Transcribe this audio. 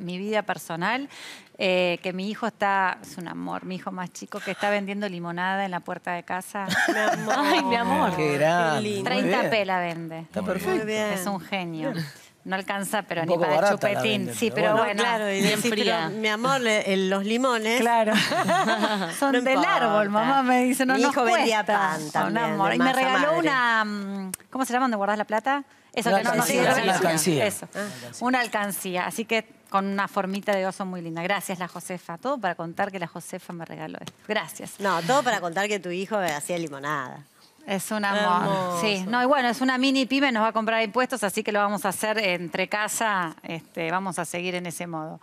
mi vida personal, eh, que mi hijo está, es un amor, mi hijo más chico, que está vendiendo limonada en la puerta de casa. Mi amor. Ay, mi amor. Qué grande. 30 p la vende. Está perfecto. Es un genio. No alcanza, pero ni para el chupetín. sí, pero bueno, claro, y bien fría. mi amor, eh, los limones. Claro. Son del árbol, mamá me dice. No mi hijo vendía pan también, Y me regaló una mm, ¿Cómo se llama de guardar la plata? Eso que no sirve. Una alcancía. Ah. Una alcancía. Así que con una formita de oso muy linda. Gracias, la Josefa. Todo para contar que la Josefa me regaló esto. Gracias. No, todo para contar que tu hijo hacía limonada. Es un amor. Sí, no, y bueno, es una mini pyme, nos va a comprar impuestos, así que lo vamos a hacer entre casa, este, vamos a seguir en ese modo.